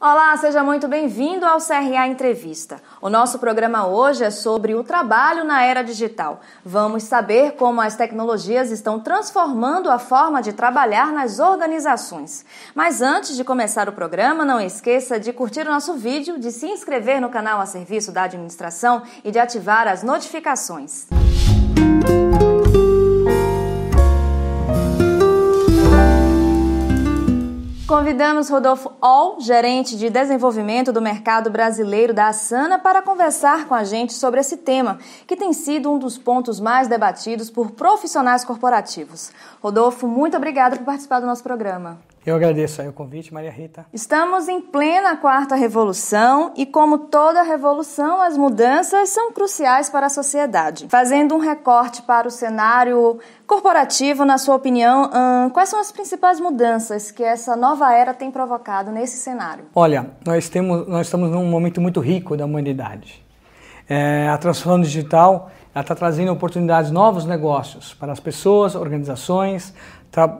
Olá, seja muito bem-vindo ao CRA Entrevista. O nosso programa hoje é sobre o trabalho na era digital. Vamos saber como as tecnologias estão transformando a forma de trabalhar nas organizações. Mas antes de começar o programa, não esqueça de curtir o nosso vídeo, de se inscrever no canal a serviço da administração e de ativar as notificações. Música Convidamos Rodolfo Ol, gerente de desenvolvimento do mercado brasileiro da Asana, para conversar com a gente sobre esse tema, que tem sido um dos pontos mais debatidos por profissionais corporativos. Rodolfo, muito obrigada por participar do nosso programa. Eu agradeço aí o convite, Maria Rita. Estamos em plena quarta revolução e, como toda revolução, as mudanças são cruciais para a sociedade. Fazendo um recorte para o cenário corporativo, na sua opinião, hum, quais são as principais mudanças que essa nova era tem provocado nesse cenário? Olha, nós, temos, nós estamos num momento muito rico da humanidade. É, a transformação digital está trazendo oportunidades, novos negócios para as pessoas, organizações,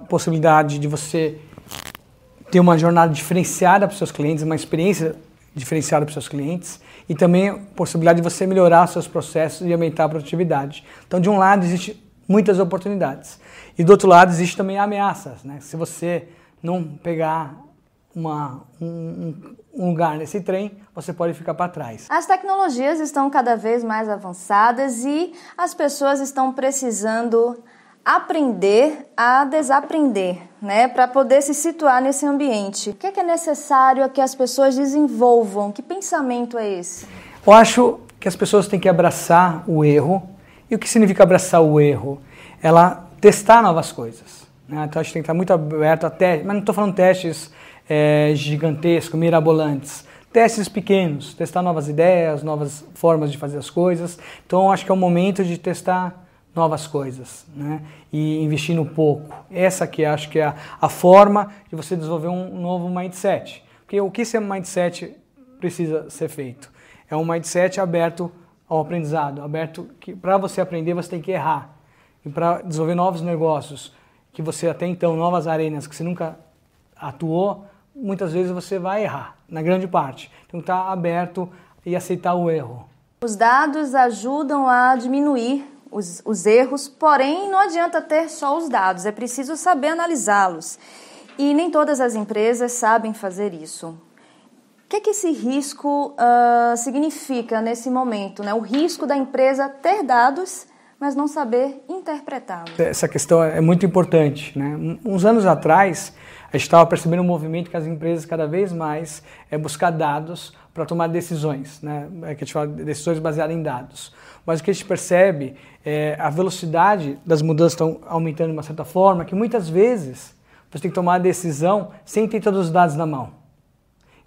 possibilidade de você ter uma jornada diferenciada para os seus clientes, uma experiência diferenciada para os seus clientes e também a possibilidade de você melhorar seus processos e aumentar a produtividade. Então, de um lado, existem muitas oportunidades e do outro lado, existem também ameaças. Né? Se você não pegar uma, um, um lugar nesse trem, você pode ficar para trás. As tecnologias estão cada vez mais avançadas e as pessoas estão precisando aprender a desaprender, né, para poder se situar nesse ambiente. O que é, que é necessário que as pessoas desenvolvam? Que pensamento é esse? Eu acho que as pessoas têm que abraçar o erro. E o que significa abraçar o erro? Ela testar novas coisas. Né? Então acho que tem que estar muito aberto a testes, mas não estou falando testes é, eh, gigantescos, mirabolantes testes pequenos, testar novas ideias, novas formas de fazer as coisas. Então acho que é o momento de testar novas coisas né? e investindo pouco. Essa que acho que é a, a forma de você desenvolver um novo mindset. Porque o que esse mindset precisa ser feito? É um mindset aberto ao aprendizado, aberto que para você aprender você tem que errar. E para desenvolver novos negócios, que você até então, novas arenas que você nunca atuou, muitas vezes você vai errar, na grande parte. Então está aberto e aceitar o erro. Os dados ajudam a diminuir os, os erros, porém não adianta ter só os dados, é preciso saber analisá-los. E nem todas as empresas sabem fazer isso. O que, que esse risco uh, significa nesse momento? Né? O risco da empresa ter dados mas não saber interpretá-los. Essa questão é muito importante. Né? Uns anos atrás, a gente estava percebendo um movimento que as empresas cada vez mais é buscar dados para tomar decisões, né? É que a gente fala de decisões baseadas em dados. Mas o que a gente percebe é a velocidade das mudanças estão aumentando de uma certa forma, que muitas vezes você tem que tomar a decisão sem ter todos os dados na mão.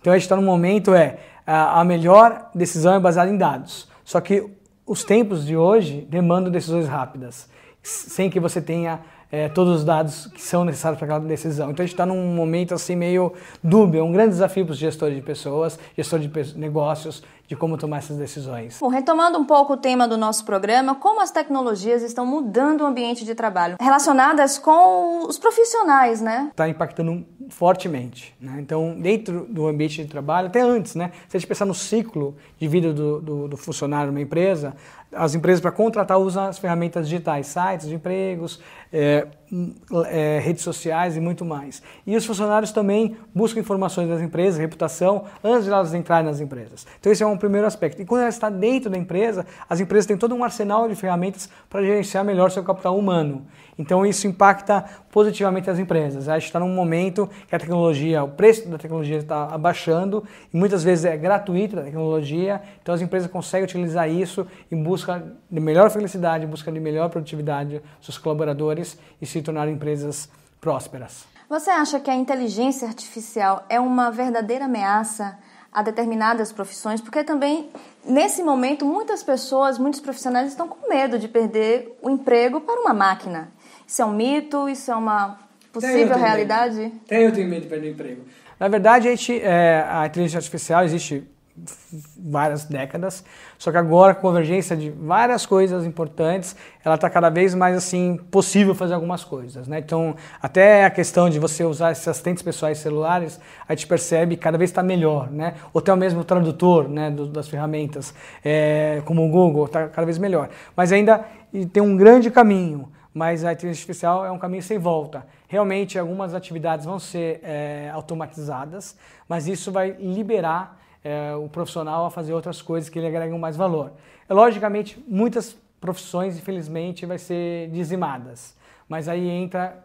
Então a gente está num momento é a melhor decisão é baseada em dados. Só que os tempos de hoje demandam decisões rápidas, sem que você tenha é, todos os dados que são necessários para aquela decisão. Então a gente está num momento assim meio dúbio, é um grande desafio para os gestores de pessoas, gestores de negócios, de como tomar essas decisões. Bom, retomando um pouco o tema do nosso programa, como as tecnologias estão mudando o ambiente de trabalho, relacionadas com os profissionais, né? Está impactando fortemente. Né? Então, dentro do ambiente de trabalho, até antes, né? Se a gente pensar no ciclo de vida do, do, do funcionário numa empresa, as empresas para contratar usam as ferramentas digitais, sites de empregos, é, é, redes sociais e muito mais. E os funcionários também buscam informações das empresas, reputação, antes de elas entrarem nas empresas. Então esse é um primeiro aspecto. E quando ela está dentro da empresa, as empresas têm todo um arsenal de ferramentas para gerenciar melhor seu capital humano. Então isso impacta positivamente as empresas. A gente está num momento que a tecnologia, o preço da tecnologia está abaixando e muitas vezes é gratuita a tecnologia, então as empresas conseguem utilizar isso em busca de melhor felicidade, em busca de melhor produtividade dos seus colaboradores e se tornar empresas prósperas. Você acha que a inteligência artificial é uma verdadeira ameaça a determinadas profissões? Porque também, nesse momento, muitas pessoas, muitos profissionais estão com medo de perder o emprego para uma máquina. Isso é um mito? Isso é uma possível realidade? Medo. eu tenho medo de perder o emprego. Na verdade, a, gente, é, a inteligência artificial existe várias décadas. Só que agora, com a convergência de várias coisas importantes, ela está cada vez mais assim possível fazer algumas coisas. Né? Então, até a questão de você usar esses assistentes pessoais celulares, a gente percebe que cada vez está melhor. Né? Ou até o mesmo tradutor né, do, das ferramentas, é, como o Google, está cada vez melhor. Mas ainda tem um grande caminho mas a inteligência artificial é um caminho sem volta. Realmente, algumas atividades vão ser é, automatizadas, mas isso vai liberar é, o profissional a fazer outras coisas que lhe agregam mais valor. É, logicamente, muitas profissões, infelizmente, vai ser dizimadas. Mas aí entra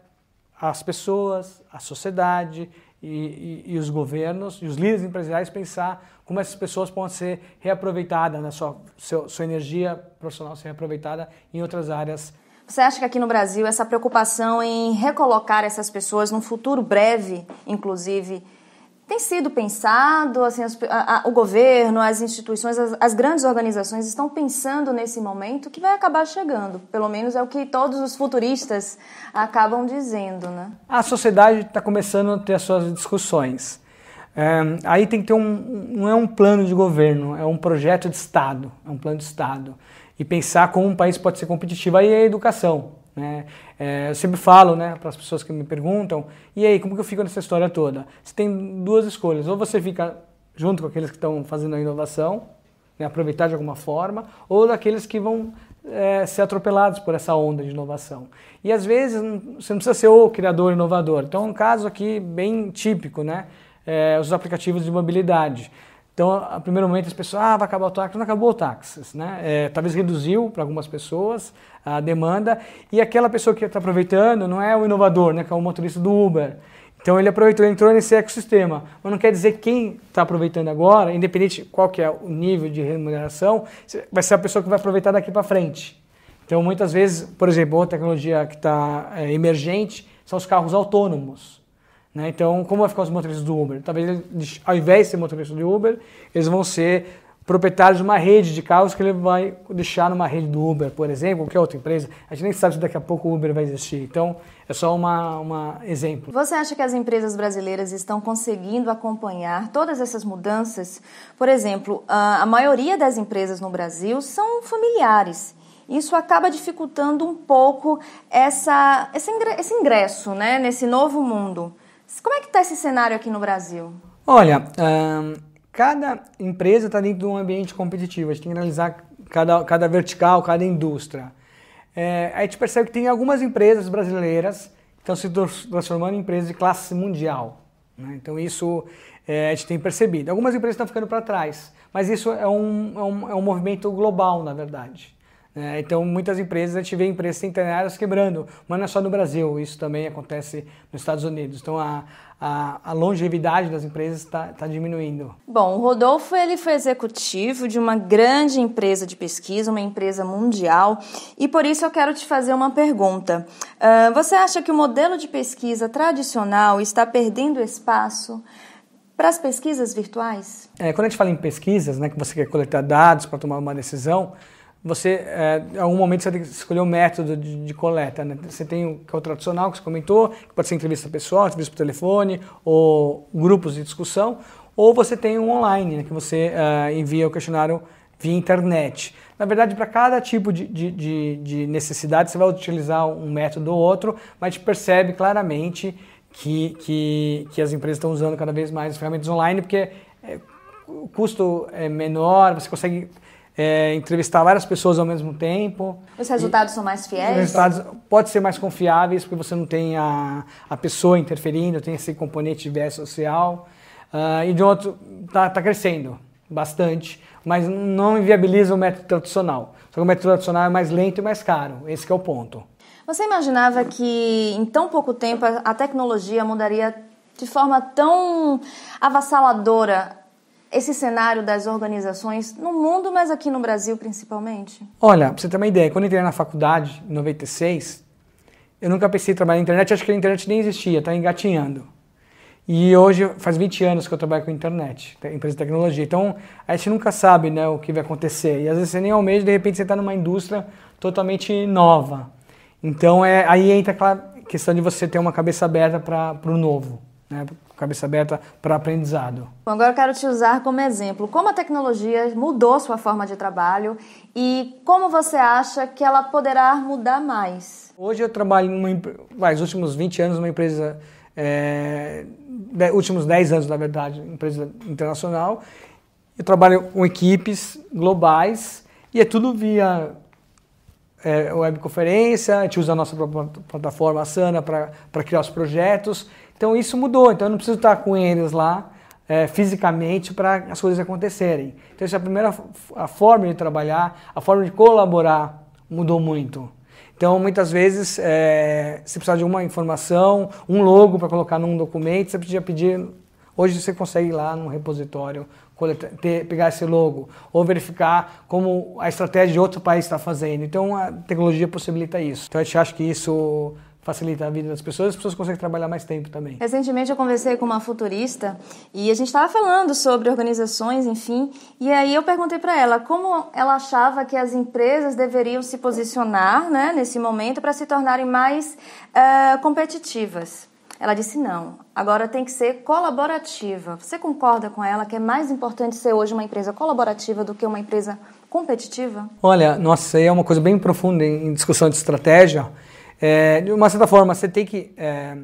as pessoas, a sociedade e, e, e, os governos e os líderes empresariais pensar como essas pessoas podem ser reaproveitadas, né? sua, seu, sua energia profissional ser reaproveitada em outras áreas. Você acha que aqui no Brasil essa preocupação em recolocar essas pessoas num futuro breve, inclusive, tem sido pensado, assim, as, a, a, o governo, as instituições, as, as, grandes organizações estão pensando nesse momento que vai acabar chegando. Pelo menos é o que todos os futuristas acabam dizendo, né? A sociedade está começando a ter as suas discussões. É, aí tem que ter um, não é um plano de governo, é um projeto de Estado, é um plano de Estado. E pensar como um país pode ser competitivo, aí é a educação. Né? É, eu sempre falo né, para as pessoas que me perguntam, e aí, como que eu fico nessa história toda? Você tem duas escolhas, ou você fica junto com aqueles que estão fazendo a inovação, né, aproveitar de alguma forma, ou daqueles que vão é, ser atropelados por essa onda de inovação. E às vezes você não precisa ser o criador inovador. Então, é um caso aqui bem típico, né? É, os aplicativos de mobilidade. Então, a primeiro momento as pessoas, ah, vai acabar o táxi, não acabou o táxi, né? É, talvez reduziu para algumas pessoas a demanda e aquela pessoa que está aproveitando não é o inovador, né? Que é o motorista do Uber. Então ele aproveitou, ele entrou nesse ecossistema. Mas não quer dizer quem está aproveitando agora, independente qual que é o nível de remuneração, vai ser a pessoa que vai aproveitar daqui para frente. Então muitas vezes, por exemplo, uma tecnologia que está é, emergente são os carros autônomos. Né? Então, como vai ficar os motoristas do Uber? Talvez eles, ao invés de ser motorista do Uber, eles vão ser proprietários de uma rede de carros que ele vai deixar numa rede do Uber, por exemplo, qualquer outra empresa. A gente nem sabe se daqui a pouco o Uber vai existir. Então, é só um exemplo. Você acha que as empresas brasileiras estão conseguindo acompanhar todas essas mudanças? Por exemplo, a maioria das empresas no Brasil são familiares. Isso acaba dificultando um pouco essa, esse ingresso né, nesse novo mundo. Como é que está esse cenário aqui no Brasil? Olha, um, cada empresa está dentro de um ambiente competitivo. A gente tem que analisar cada, cada vertical, cada indústria. É, a gente percebe que tem algumas empresas brasileiras que estão se transformando em empresas de classe mundial. Né? Então isso é, a gente tem percebido. Algumas empresas estão ficando para trás, mas isso é um, é um, é um movimento global, na verdade. É, então, muitas empresas, a gente vê empresas centenárias quebrando, mas não é só no Brasil, isso também acontece nos Estados Unidos. Então, a, a, a longevidade das empresas está tá diminuindo. Bom, o Rodolfo ele foi executivo de uma grande empresa de pesquisa, uma empresa mundial, e por isso eu quero te fazer uma pergunta. Uh, você acha que o modelo de pesquisa tradicional está perdendo espaço? Para as pesquisas virtuais? É, quando a gente fala em pesquisas, né, que você quer coletar dados para tomar uma decisão, você, é, em algum momento, você tem que escolher o método de, de coleta. Né? Você tem o que é o tradicional, que você comentou, que pode ser entrevista pessoal, entrevista por telefone, ou grupos de discussão, ou você tem um online, né, que você eh, envia o questionário via internet. Na verdade, para cada tipo de, de, de, necessidade, você vai utilizar um método ou outro, mas percebe claramente que, que, que as empresas estão usando cada vez mais as ferramentas online, porque é, o custo é menor, você consegue é, entrevistar várias pessoas ao mesmo tempo. Os resultados e, são mais fiéis? Os resultados podem ser mais confiáveis, porque você não tem a, a pessoa interferindo, tem esse componente de viés social. Uh, e de outro, está tá crescendo bastante, mas não inviabiliza o método tradicional. Só que o método tradicional é mais lento e mais caro, esse é o ponto. Você imaginava que em tão pouco tempo a tecnologia mudaria de forma tão avassaladora esse cenário das organizações no mundo, mas aqui no Brasil principalmente? Olha, pra você ter uma ideia, quando eu entrei na faculdade, em 96, eu nunca pensei em trabalhar na internet, acho que a internet nem existia, está engatinhando. E hoje faz 20 anos que eu trabalho com internet, empresa de tecnologia. Então, a gente nunca sabe né, o que vai acontecer. E às vezes você nem almeja, de repente você está numa indústria totalmente nova. Então, é, aí entra aquela questão de você ter uma cabeça aberta para o novo. Né? cabeça aberta para aprendizado. Bom, agora eu quero te usar como exemplo como a tecnologia mudou sua forma de trabalho e como você acha que ela poderá mudar mais. Hoje eu trabalho numa últimos 20 anos numa empresa é, últimos 10 anos na verdade, empresa internacional. Eu trabalho com equipes globais e é tudo via é, webconferência, a gente usa a nossa plataforma Sana para criar os projetos. Então isso mudou, então eu não preciso estar com eles lá é, fisicamente para as coisas acontecerem. Então essa é a primeira a forma de trabalhar, a forma de colaborar mudou muito. Então, muitas vezes, é, se precisa de uma informação, um logo para colocar num documento, você podia pedir. Hoje você consegue ir lá no repositório coletar, ter, pegar esse logo ou verificar como a estratégia de outro país está fazendo. Então, a tecnologia possibilita isso. Então, a gente acha que isso facilita a vida das pessoas, as pessoas conseguem trabalhar mais tempo também. Recentemente eu conversei com uma futurista e a gente estava falando sobre organizações, enfim, e aí eu perguntei para ela como ela achava que as empresas deveriam se posicionar né, nesse momento para se tornarem mais uh, competitivas. Ela disse não. Agora tem que ser colaborativa. Você concorda com ela que é mais importante ser hoje uma empresa colaborativa do que uma empresa competitiva? Olha, nossa, aí é uma coisa bem profunda em discussão de estratégia. É, de uma certa forma, você tem que é,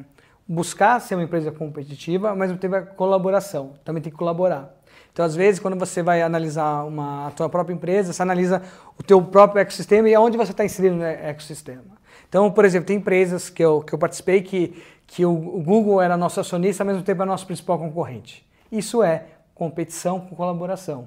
buscar ser uma empresa competitiva, mas não tempo a é colaboração, também tem que colaborar. Então, às vezes, quando você vai analisar uma, a tua própria empresa, você analisa o teu próprio ecossistema e aonde você está inserido no ecossistema. Então, por exemplo, tem empresas que eu, que eu participei que, que o, o Google era nosso acionista, ao mesmo tempo é nosso principal concorrente. Isso é competição com colaboração.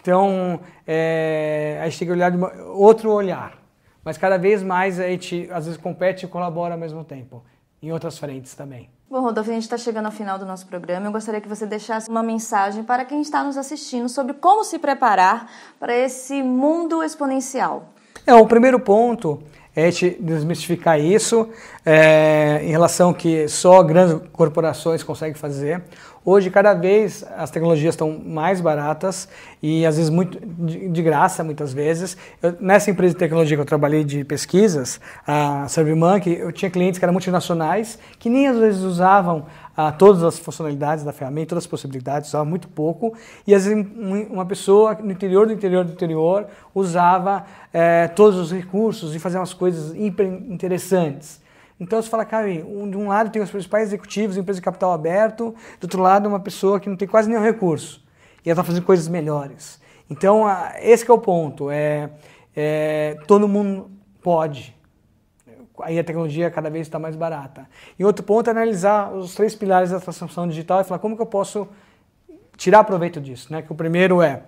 Então, é, a gente tem que olhar de uma, outro olhar. Mas cada vez mais a gente, às vezes, compete e colabora ao mesmo tempo, em outras frentes também. Bom, Rodolfo, a gente está chegando ao final do nosso programa. Eu gostaria que você deixasse uma mensagem para quem está nos assistindo sobre como se preparar para esse mundo exponencial. É, o primeiro ponto é desmistificar isso é, em relação que só grandes corporações conseguem fazer. Hoje, cada vez as tecnologias estão mais baratas e às vezes muito de, de graça, muitas vezes. Eu, nessa empresa de tecnologia que eu trabalhei de pesquisas, a SurveyMonkey, eu tinha clientes que eram multinacionais que nem às vezes usavam a todas as funcionalidades da ferramenta, todas as possibilidades, usava muito pouco. E às vezes uma pessoa no interior do interior do interior usava é, todos os recursos e fazia umas coisas hiper interessantes. Então você fala, cara, um, de um lado tem os principais executivos, empresa de capital aberto, do outro lado uma pessoa que não tem quase nenhum recurso e ela está fazendo coisas melhores. Então esse é o ponto, é, é todo mundo pode, aí a tecnologia cada vez está mais barata. E outro ponto é analisar os três pilares da transformação digital e falar como que eu posso tirar proveito disso, né? Que o primeiro é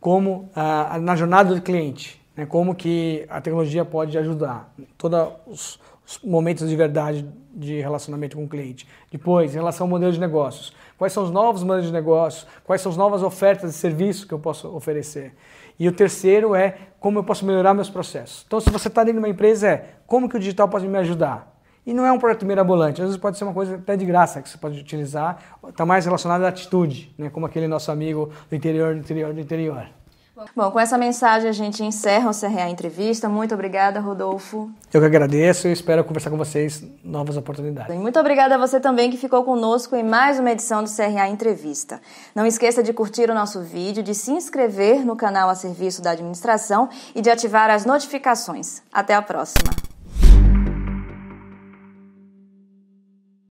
como ah, na jornada do cliente, né? Como que a tecnologia pode ajudar todos os, os momentos de verdade de relacionamento com o cliente. Depois, em relação ao modelo de negócios, quais são os novos modelos de negócio, quais são as novas ofertas de serviço que eu posso oferecer. E o terceiro é como eu posso melhorar meus processos. Então, se você está dentro de uma empresa, é como que o digital pode me ajudar? E não é um projeto mirabolante, às vezes pode ser uma coisa até de graça que você pode utilizar, está mais relacionado à atitude, né? como aquele nosso amigo do interior, do interior, do interior. Bom, com essa mensagem a gente encerra o CRA Entrevista. Muito obrigada, Rodolfo. Eu que agradeço e espero conversar com vocês novas oportunidades. E muito obrigada a você também que ficou conosco em mais uma edição do CRA Entrevista. Não esqueça de curtir o nosso vídeo, de se inscrever no canal a serviço da administração e de ativar as notificações. Até a próxima.